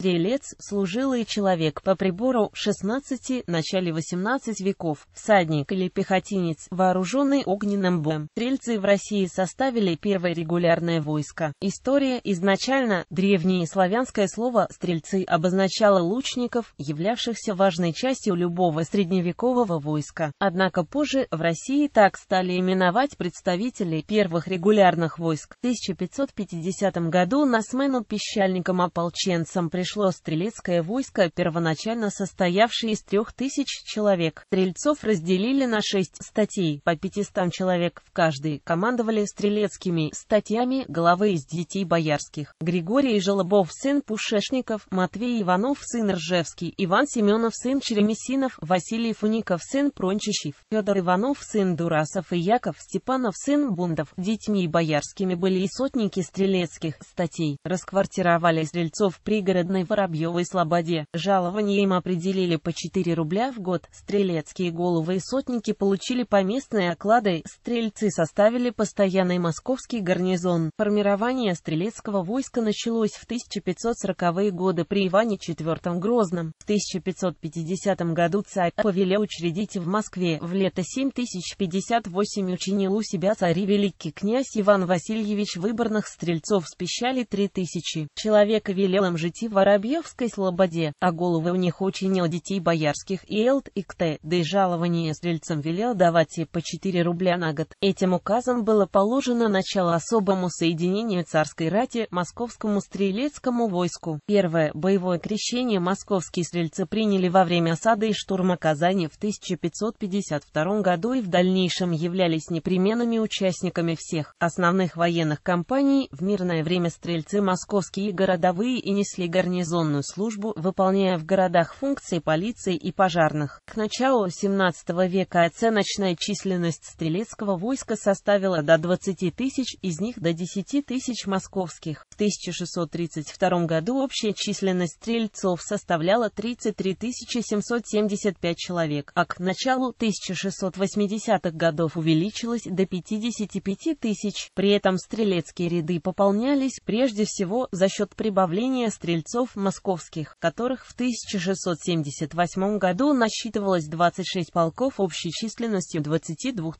Стрелец, служилый человек по прибору 16, начале 18 веков, всадник или пехотинец, вооруженный огненным боем. Стрельцы в России составили первое регулярное войско. История изначально древнее славянское слово «стрельцы» обозначало лучников, являвшихся важной частью любого средневекового войска. Однако позже в России так стали именовать представителей первых регулярных войск. В 1550 году на смену пищальникам-ополченцам пришли пришло стрелецкое войско, первоначально состоявшее из трех тысяч человек. Стрельцов разделили на шесть статей, по 500 человек в каждой, командовали стрелецкими статьями главы из детей боярских. Григорий Желобов, сын Пушешников, Матвей Иванов, сын Ржевский, Иван Семенов, сын Черемесинов, Василий Фуников, сын Прончищев, Федор Иванов, сын Дурасов и Яков Степанов, сын Бундов. Детьми боярскими были и сотники стрелецких статей. Расквартировали стрельцов пригородной Южной Воробьевой Слободе. Жалование им определили по 4 рубля в год. Стрелецкие головы и сотники получили поместные оклады. Стрельцы составили постоянный московский гарнизон. Формирование стрелецкого войска началось в 1540-е годы при Иване IV Грозном. В 1550 году царь повелел учредить в Москве. В лето 7058 учинил у себя царь великий князь Иван Васильевич Выборных стрельцов с пищали 3000. Человека велел им жить в Воробьевской слободе, а головы у них учинил детей боярских и элт и кте, да и жалование стрельцам велел давать и по 4 рубля на год. Этим указом было положено начало особому соединению царской рати московскому стрелецкому войску. Первое боевое крещение московские стрельцы приняли во время осады и штурма Казани в 1552 году и в дальнейшем являлись непременными участниками всех основных военных кампаний. В мирное время стрельцы московские и городовые и несли гарнизон гарнизонную службу, выполняя в городах функции полиции и пожарных. К началу XVII века оценочная численность стрелецкого войска составила до 20 тысяч, из них до 10 тысяч московских. В 1632 году общая численность стрельцов составляла 33 775 человек, а к началу 1680-х годов увеличилась до 55 тысяч. При этом стрелецкие ряды пополнялись прежде всего за счет прибавления стрельцов графов московских, которых в 1678 году насчитывалось 26 полков общей численностью 22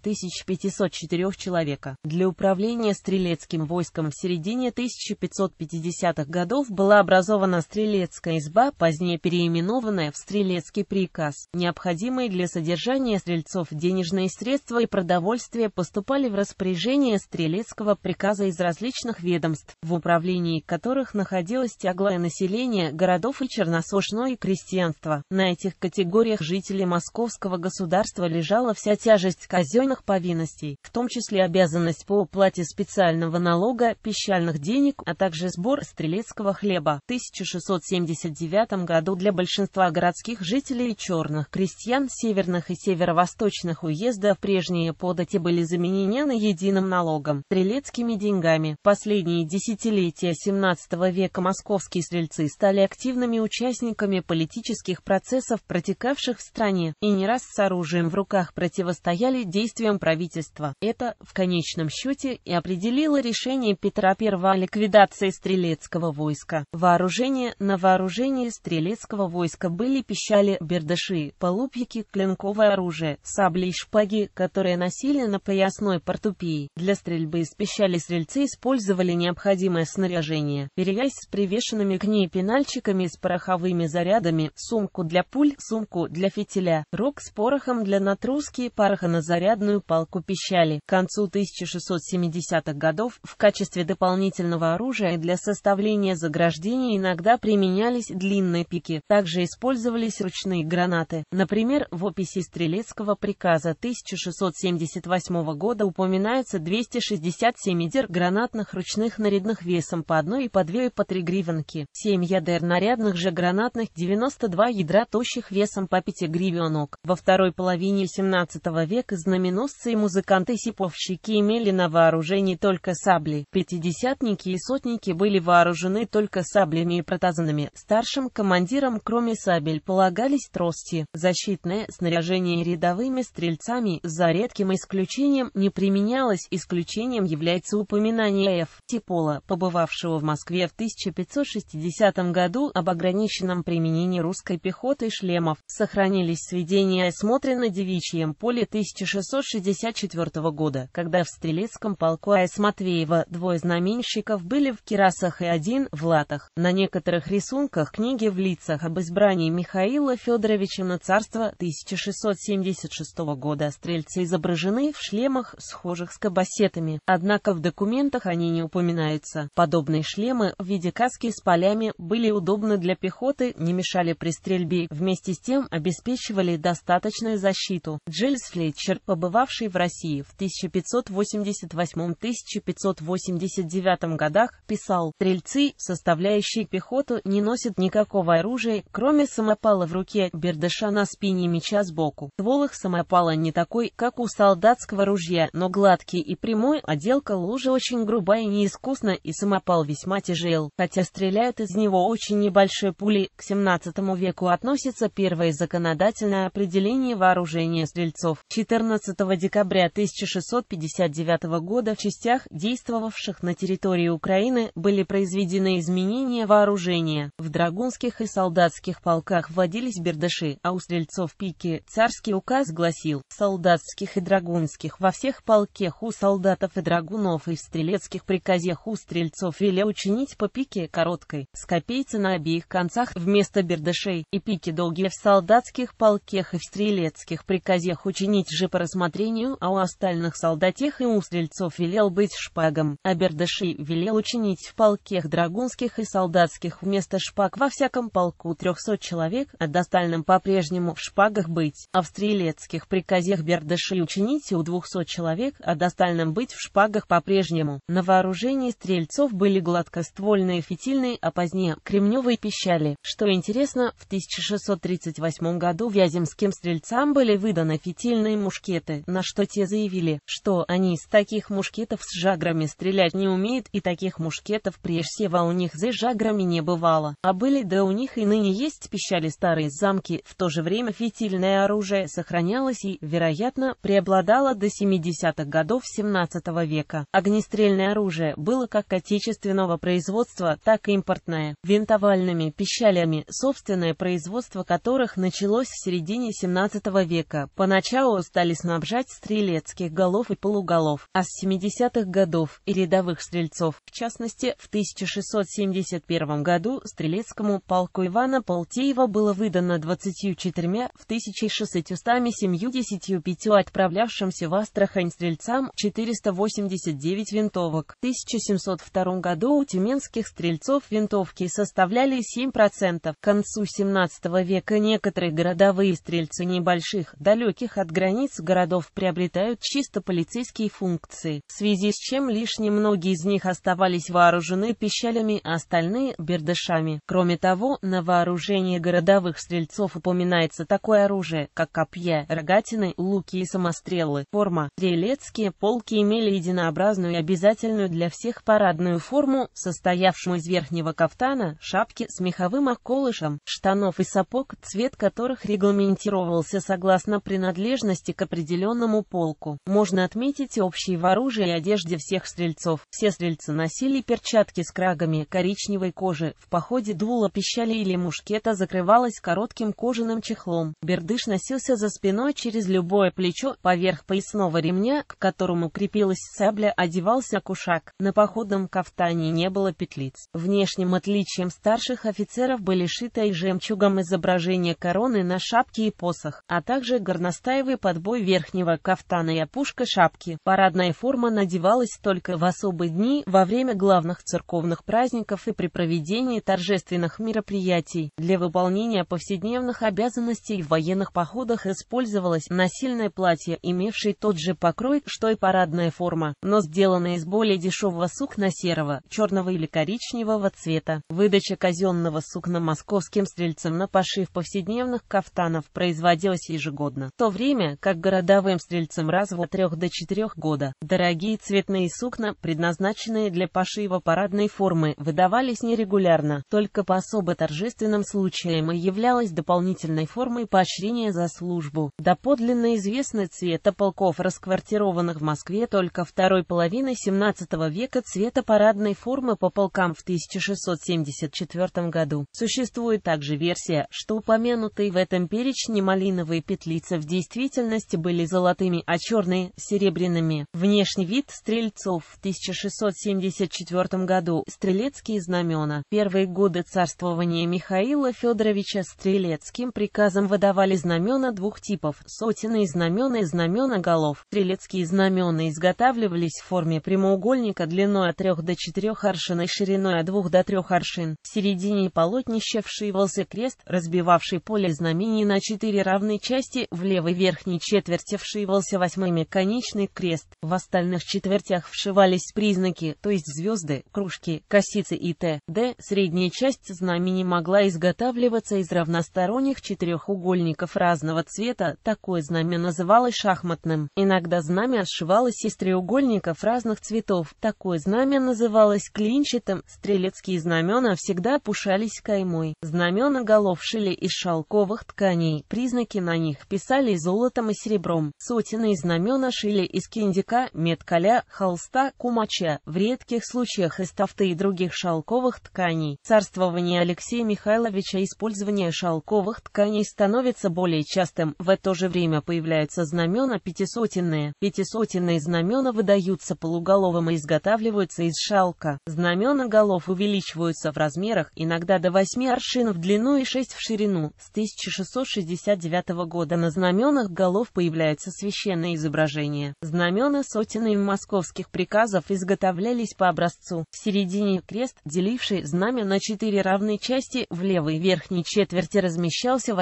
504 человека. Для управления стрелецким войском в середине 1550-х годов была образована стрелецкая изба, позднее переименованная в стрелецкий приказ. Необходимые для содержания стрельцов денежные средства и продовольствие поступали в распоряжение стрелецкого приказа из различных ведомств, в управлении которых находилось тяглое население разделение городов и черносошное крестьянство. На этих категориях жителей московского государства лежала вся тяжесть казенных повинностей, в том числе обязанность по уплате специального налога, пищальных денег, а также сбор стрелецкого хлеба. В 1679 году для большинства городских жителей и черных крестьян северных и северо-восточных уездов прежние подати были заменены единым налогом – стрелецкими деньгами. Последние десятилетия XVII века московские стрельцы стали активными участниками политических процессов, протекавших в стране, и не раз с оружием в руках противостояли действиям правительства. Это, в конечном счете, и определило решение Петра I о ликвидации стрелецкого войска. Вооружение на вооружении стрелецкого войска были пищали, бердыши, полупьяки, клинковое оружие, сабли и шпаги, которые носили на поясной портупии. Для стрельбы из пищали стрельцы использовали необходимое снаряжение, перевязь с привешенными к ней пенальчиками с пороховыми зарядами, сумку для пуль, сумку для фитиля, рог с порохом для натруски, порохоназарядную палку пищали. К концу 1670-х годов в качестве дополнительного оружия для составления заграждений иногда применялись длинные пики. Также использовались ручные гранаты. Например, в описи Стрелецкого приказа 1678 года упоминается 267 идер гранатных ручных нарядных весом по одной и по две и по три гривенки. 7 8 ядер нарядных же гранатных, 92 ядра тощих весом по 5 гривенок. Во второй половине 17 века знаменосцы и музыканты-сиповщики имели на вооружении только сабли. Пятидесятники и сотники были вооружены только саблями и протазанами. Старшим командирам, кроме сабель, полагались трости, защитное снаряжение рядовыми стрельцами, за редким исключением не применялось, исключением является упоминание Ф. Типола, побывавшего в Москве в 1560 1905 году об ограниченном применении русской пехоты и шлемов, сохранились сведения о смотре на девичьем поле 1664 года, когда в стрелецком полку А.С. Матвеева двое знаменщиков были в кирасах и один в латах. На некоторых рисунках книги в лицах об избрании Михаила Федоровича на царство 1676 года стрельцы изображены в шлемах, схожих с кабасетами, однако в документах они не упоминаются. Подобные шлемы в виде каски с полями были удобны для пехоты, не мешали при стрельбе, вместе с тем обеспечивали достаточную защиту. Джильс Флетчер, побывавший в России в 1588-1589 годах, писал, «Стрельцы, составляющие пехоту, не носят никакого оружия, кроме самопала в руке, бердыша на спине меча сбоку. Ствол их самопала не такой, как у солдатского ружья, но гладкий и прямой, отделка а лужи очень грубая и неискусна, и самопал весьма тяжел, хотя стреляют из него него очень небольшой пули. К 17 веку относится первое законодательное определение вооружения стрельцов 14 декабря 1659 года в частях, действовавших на территории Украины, были произведены изменения вооружения. В драгунских и солдатских полках вводились бердыши, а у стрельцов пики царский указ гласил «солдатских и драгунских во всех полках у солдатов и драгунов и в стрелецких приказах у стрельцов велел учинить по пике короткой, с европейцы на обеих концах, вместо бердышей и пики долгие в солдатских полках и в стрелецких приказях учинить же по рассмотрению, а у остальных солдатех и у стрельцов велел быть шпагом, а бердыши велел учинить в полках драгунских и солдатских вместо шпаг во всяком полку 300 человек, а достальным по-прежнему в шпагах быть, а в стрелецких приказах бердыши учинить у 200 человек, а достальным быть в шпагах по-прежнему. На вооружении стрельцов были гладкоствольные фитильные, а позднее Казани, Кремневой пищали. Что интересно, в 1638 году вяземским стрельцам были выданы фитильные мушкеты, на что те заявили, что они из таких мушкетов с жаграми стрелять не умеют и таких мушкетов прежде у них за жаграми не бывало. А были да у них и ныне есть пищали старые замки, в то же время фитильное оружие сохранялось и, вероятно, преобладало до 70-х годов 17 века. Огнестрельное оружие было как отечественного производства, так и импортное винтовальными пищалями, собственное производство которых началось в середине 17 века. Поначалу стали снабжать стрелецких голов и полуголов, а с 70-х годов и рядовых стрельцов. В частности, в 1671 году стрелецкому полку Ивана Полтеева было выдано 24 в 1675 отправлявшимся в Астрахань стрельцам 489 винтовок. В 1702 году у тюменских стрельцов винтовки Охотники составляли 7%. К концу 17 века некоторые городовые стрельцы небольших, далеких от границ городов приобретают чисто полицейские функции, в связи с чем лишь немногие из них оставались вооружены пищалями, а остальные — бердышами. Кроме того, на вооружении городовых стрельцов упоминается такое оружие, как копья, рогатины, луки и самострелы. Форма. Стрелецкие полки имели единообразную и обязательную для всех парадную форму, состоявшую из верхнего кафта кафтана, шапки с меховым околышем, штанов и сапог, цвет которых регламентировался согласно принадлежности к определенному полку. Можно отметить общие в оружии и одежде всех стрельцов. Все стрельцы носили перчатки с крагами коричневой кожи, в походе дуло пищали или мушкета закрывалась коротким кожаным чехлом. Бердыш носился за спиной через любое плечо, поверх поясного ремня, к которому крепилась сабля, одевался кушак. На походном кафтане не было петлиц. Внешним отличием отличием старших офицеров были шитой жемчугом изображение короны на шапке и посох, а также горностаевый подбой верхнего кафтана и опушка шапки. Парадная форма надевалась только в особые дни, во время главных церковных праздников и при проведении торжественных мероприятий. Для выполнения повседневных обязанностей в военных походах использовалось насильное платье, имевшее тот же покрой, что и парадная форма, но сделанное из более дешевого сукна серого, черного или коричневого цвета. Выдача казенного сукна московским стрельцам на пошив повседневных кафтанов производилась ежегодно, в то время как городовым стрельцам раз в 3 до 4 года. Дорогие цветные сукна, предназначенные для пошива парадной формы, выдавались нерегулярно, только по особо торжественным случаям и являлась дополнительной формой поощрения за службу. Доподлинно известны цвета полков, расквартированных в Москве только второй половины 17 века цвета парадной формы по полкам в 1670 1974 году. Существует также версия, что упомянутые в этом перечне малиновые петлицы в действительности были золотыми, а черные – серебряными. Внешний вид стрельцов в 1674 году – стрелецкие знамена. Первые годы царствования Михаила Федоровича стрелецким приказом выдавали знамена двух типов – сотенные знамена и знамена голов. Стрелецкие знамена изготавливались в форме прямоугольника длиной от 3 до 4 аршин и шириной от 2 до 3 аршин машин. В середине полотнища вшивался крест, разбивавший поле знамени на четыре равные части, в левой верхней четверти вшивался восьмой конечный крест, в остальных четвертях вшивались признаки, то есть звезды, кружки, косицы и т.д. Средняя часть знамени могла изготавливаться из равносторонних четырехугольников разного цвета, такое знамя называлось шахматным. Иногда знамя сшивалось из треугольников разных цветов, такое знамя называлось клинчатым, стрелецкие знамена знамена всегда пушались каймой, знамена голов шили из шелковых тканей, признаки на них писали золотом и серебром, сотенные знамена шили из киндика, меткаля, холста, кумача, в редких случаях из тафты и других шелковых тканей. Царствование Алексея Михайловича использование шелковых тканей становится более частым, в это же время появляются знамена пятисотенные. Пятисотенные знамена выдаются полуголовым и изготавливаются из шелка. Знамена голов увеличиваются в размерах, иногда до 8 аршин в длину и 6 в ширину. С 1669 года на знаменах голов появляются священные изображения. Знамена сотен московских приказов изготовлялись по образцу. В середине крест, деливший знамя на четыре равные части, в левой верхней четверти размещался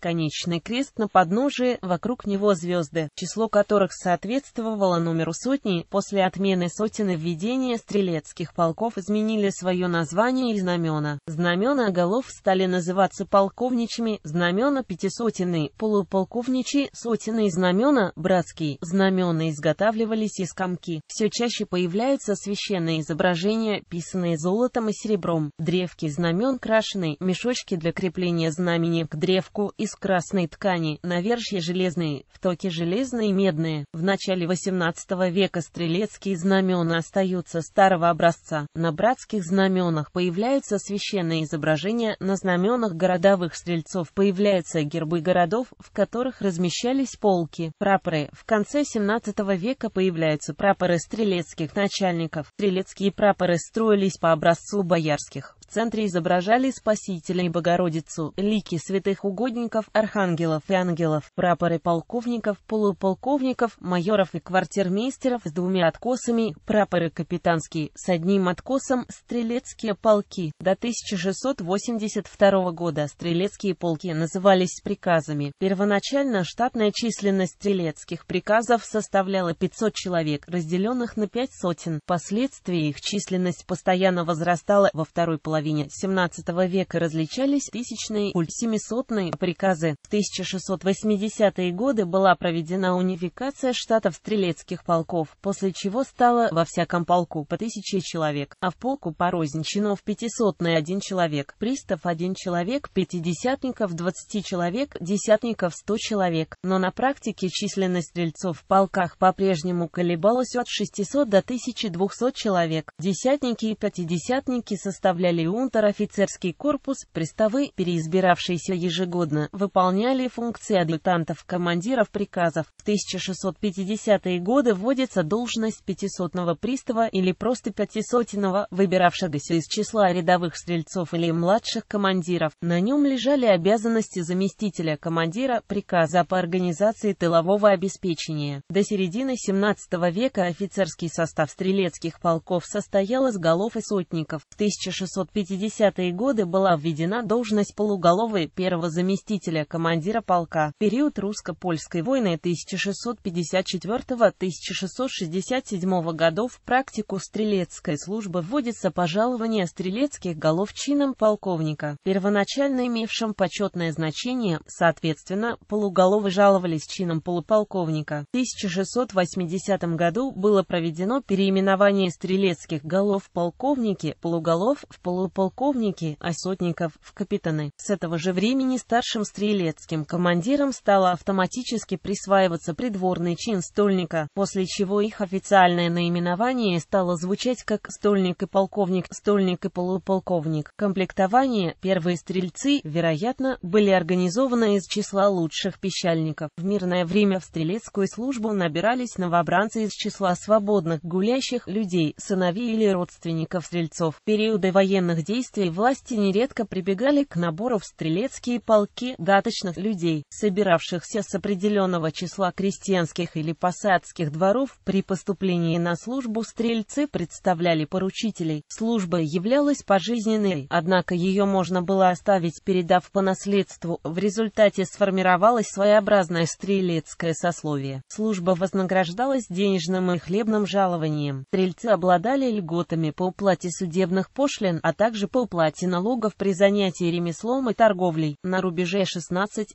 конечный крест на подножии, вокруг него звезды, число которых соответствовало номеру сотни. После отмены сотен и введения стрелецких полков изменили свое название и знамена. Знамена голов стали называться полковничьими, знамена пятисотенные, полуполковничьи, сотенные знамена, братские. Знамена изготавливались из комки. Все чаще появляются священные изображения, писанные золотом и серебром. Древки знамен крашены, мешочки для крепления знамени к древку из красной ткани, навершие железные, втоки железные медные. В начале 18 века стрелецкие знамена остаются старого образца. На братских знаменах появляются появляются священные изображения, на знаменах городовых стрельцов появляются гербы городов, в которых размещались полки, прапоры. В конце 17 века появляются прапоры стрелецких начальников. Стрелецкие прапоры строились по образцу боярских центре изображали Спасителя и Богородицу, лики святых угодников, архангелов и ангелов, прапоры полковников, полуполковников, майоров и квартирмейстеров с двумя откосами, прапоры капитанские с одним откосом, стрелецкие полки. До 1682 года стрелецкие полки назывались приказами. Первоначально штатная численность стрелецких приказов составляла 500 человек, разделенных на 5 сотен. Впоследствии их численность постоянно возрастала во второй половине половине XVII века различались тысячные и семисотные приказы. В 1680-е годы была проведена унификация штатов стрелецких полков, после чего стало во всяком полку по тысяче человек, а в полку по рознь чинов пятисотные один человек, пристав один человек, пятидесятников 20 человек, десятников сто человек. Но на практике численность стрельцов в полках по-прежнему колебалась от 600 до 1200 человек. Десятники и пятидесятники составляли Генри Унтер офицерский корпус, приставы, переизбиравшиеся ежегодно, выполняли функции адъютантов командиров приказов. В 1650-е годы вводится должность пятисотного пристава или просто пятисотиного, выбиравшегося из числа рядовых стрельцов или младших командиров. На нем лежали обязанности заместителя командира приказа по организации тылового обеспечения. До середины 17 века офицерский состав стрелецких полков состоял из голов и сотников. В 1650 50-е годы была введена должность полуголовой первого заместителя командира полка. В период русско-польской войны 1654-1667 годов в практику стрелецкой службы вводится пожалование стрелецких голов чином полковника, первоначально имевшим почетное значение, соответственно, полуголовы жаловались чином полуполковника. В 1680 году было проведено переименование стрелецких голов полковники полуголов в полу полуполковники, а сотников – в капитаны. С этого же времени старшим стрелецким командиром стало автоматически присваиваться придворный чин стольника, после чего их официальное наименование стало звучать как «стольник и полковник», «стольник и полуполковник». Комплектование первые стрельцы, вероятно, были организованы из числа лучших пещальников. В мирное время в стрелецкую службу набирались новобранцы из числа свободных гулящих людей, сыновей или родственников стрельцов. Периоды военных военных действий власти нередко прибегали к набору в стрелецкие полки гаточных людей, собиравшихся с определенного числа крестьянских или посадских дворов. При поступлении на службу стрельцы представляли поручителей. Служба являлась пожизненной, однако ее можно было оставить, передав по наследству. В результате сформировалось своеобразное стрелецкое сословие. Служба вознаграждалась денежным и хлебным жалованием. Стрельцы обладали льготами по уплате судебных пошлин, а также также по уплате налогов при занятии ремеслом и торговлей. На рубеже 16-17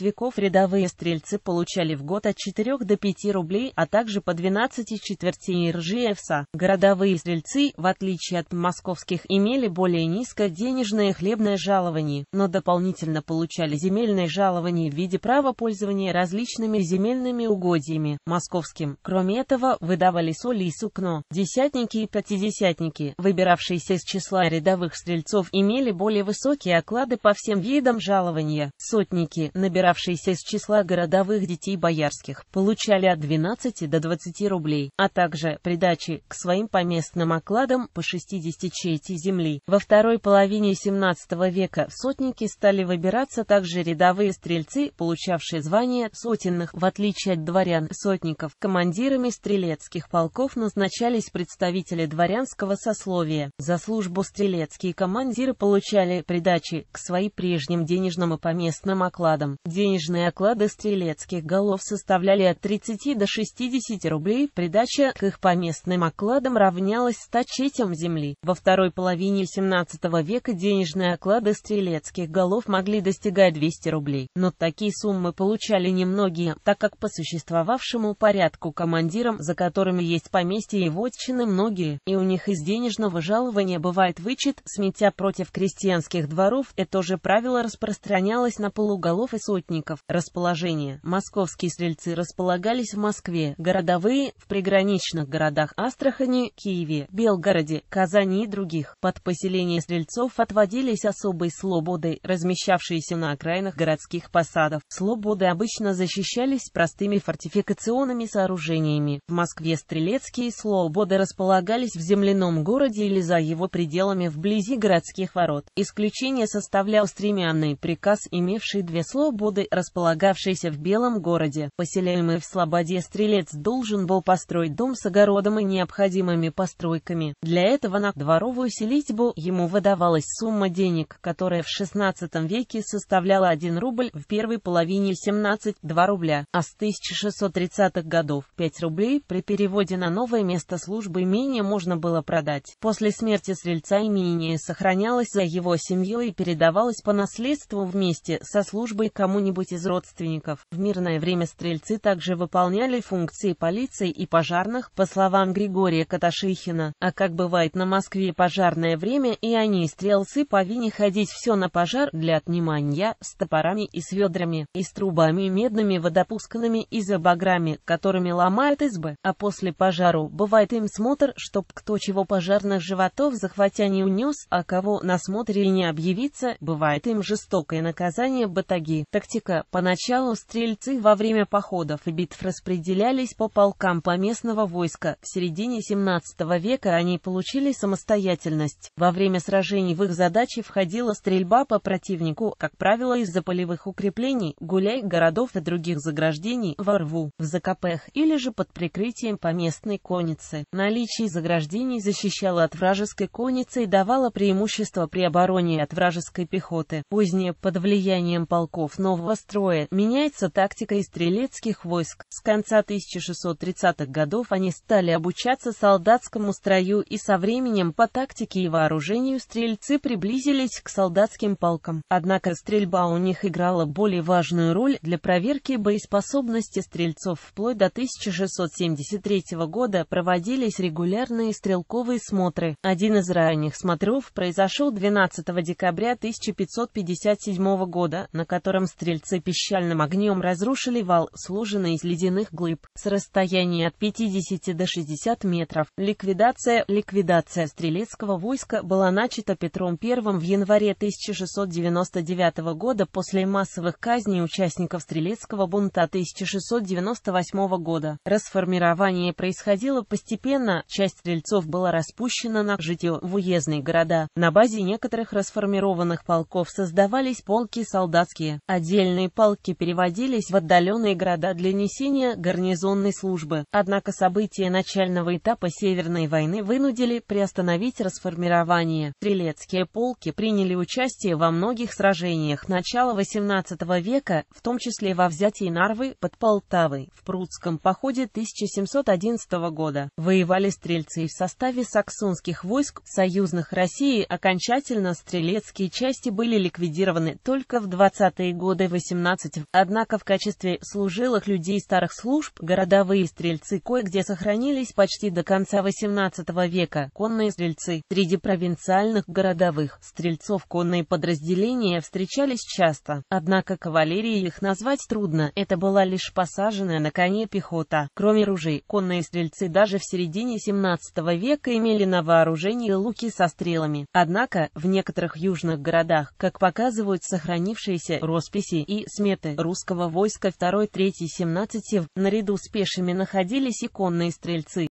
веков рядовые стрельцы получали в год от 4 до 5 рублей, а также по 12 четвертей ржи и Городовые стрельцы, в отличие от московских, имели более низкое денежное хлебное жалование, но дополнительно получали земельное жалование в виде права пользования различными земельными угодьями, московским. Кроме этого, выдавали соль и сукно. Десятники и пятидесятники, выбиравшиеся из числа рядовых стрельцов имели более высокие оклады по всем видам жалования. Сотники, набиравшиеся из числа городовых детей боярских, получали от 12 до 20 рублей, а также придачи к своим поместным окладам по 60 чейти земли. Во второй половине 17 века в сотники стали выбираться также рядовые стрельцы, получавшие звание сотенных, в отличие от дворян-сотников. Командирами стрелецких полков назначались представители дворянского сословия. За службу стрельцов Стрелецкие командиры получали придачи к своим прежним денежным и поместным окладам. Денежные оклады стрелецких голов составляли от 30 до 60 рублей, придача к их поместным окладам равнялась 100 четям земли. Во второй половине 17 века денежные оклады стрелецких голов могли достигать 200 рублей, но такие суммы получали немногие, так как по существовавшему порядку командирам, за которыми есть поместье и вотчины многие, и у них из денежного жалования бывает вы вычет, сметя против крестьянских дворов, это же правило распространялось на полуголов и сотников. Расположение. Московские стрельцы располагались в Москве, городовые – в приграничных городах Астрахани, Киеве, Белгороде, Казани и других. Под поселение стрельцов отводились особые слободы, размещавшиеся на окраинах городских посадов. Слободы обычно защищались простыми фортификационными сооружениями. В Москве стрелецкие слободы располагались в земляном городе или за его пределами селами вблизи городских ворот. Исключение составлял стремянный приказ, имевший две слободы, располагавшийся в Белом городе. Поселяемый в слободе стрелец должен был построить дом с огородом и необходимыми постройками. Для этого на дворовую селитьбу ему выдавалась сумма денег, которая в XVI веке составляла 1 рубль, в первой половине 17 – 2 рубля, а с 1630-х годов – 5 рублей при переводе на новое место службы менее можно было продать. После смерти стрельца имение сохранялось за его семьей и передавалось по наследству вместе со службой кому-нибудь из родственников. В мирное время стрельцы также выполняли функции полиции и пожарных, по словам Григория Каташихина. А как бывает на Москве пожарное время, и они, стрелцы, повинны ходить все на пожар для отнимания, с топорами и с ведрами, и с трубами медными водопусканными и за баграми, которыми ломают избы, а после пожару бывает им смотр, чтоб кто чего пожарных животов захватя не унес, а кого на смотре не объявиться, бывает им жестокое наказание батаги. Тактика. Поначалу стрельцы во время походов и битв распределялись по полкам поместного войска. В середине 17 века они получили самостоятельность. Во время сражений в их задачи входила стрельба по противнику, как правило, из-за полевых укреплений, гуляй, городов и других заграждений, во рву, в закопах или же под прикрытием поместной конницы. Наличие заграждений защищало от вражеской конницы и давала преимущество при обороне от вражеской пехоты. Позднее, под влиянием полков нового строя, меняется тактика и стрелецких войск. С конца 1630-х годов они стали обучаться солдатскому строю и со временем по тактике и вооружению стрельцы приблизились к солдатским полкам. Однако стрельба у них играла более важную роль для проверки боеспособности стрельцов. Вплоть до 1673 года проводились регулярные стрелковые смотры. Один из ранних Северных Смотров произошел 12 декабря 1557 года, на котором стрельцы пещальным огнем разрушили вал, сложенный из ледяных глыб, с расстояния от 50 до 60 метров. Ликвидация Ликвидация стрелецкого войска была начата Петром I в январе 1699 года после массовых казней участников стрелецкого бунта 1698 года. Расформирование происходило постепенно, часть стрельцов была распущена на житие в уездах разные города. На базе некоторых расформированных полков создавались полки солдатские. Отдельные полки переводились в отдаленные города для несения гарнизонной службы. Однако события начального этапа Северной войны вынудили приостановить расформирование. Стрелецкие полки приняли участие во многих сражениях начала XVIII века, в том числе во взятии Нарвы под Полтавой в Прудском походе 1711 года. Воевали стрельцы в составе саксонских войск союзных железных России окончательно стрелецкие части были ликвидированы только в 20-е годы 18 Однако в качестве служилых людей старых служб городовые стрельцы кое-где сохранились почти до конца 18 века. Конные стрельцы среди провинциальных городовых стрельцов конные подразделения встречались часто. Однако кавалерии их назвать трудно, это была лишь посаженная на коне пехота. Кроме ружей, конные стрельцы даже в середине 17 века имели на вооружении луки со со стрелами. Однако, в некоторых южных городах, как показывают сохранившиеся росписи и сметы русского войска 2-3-17 наряду с пешими находились иконные стрельцы.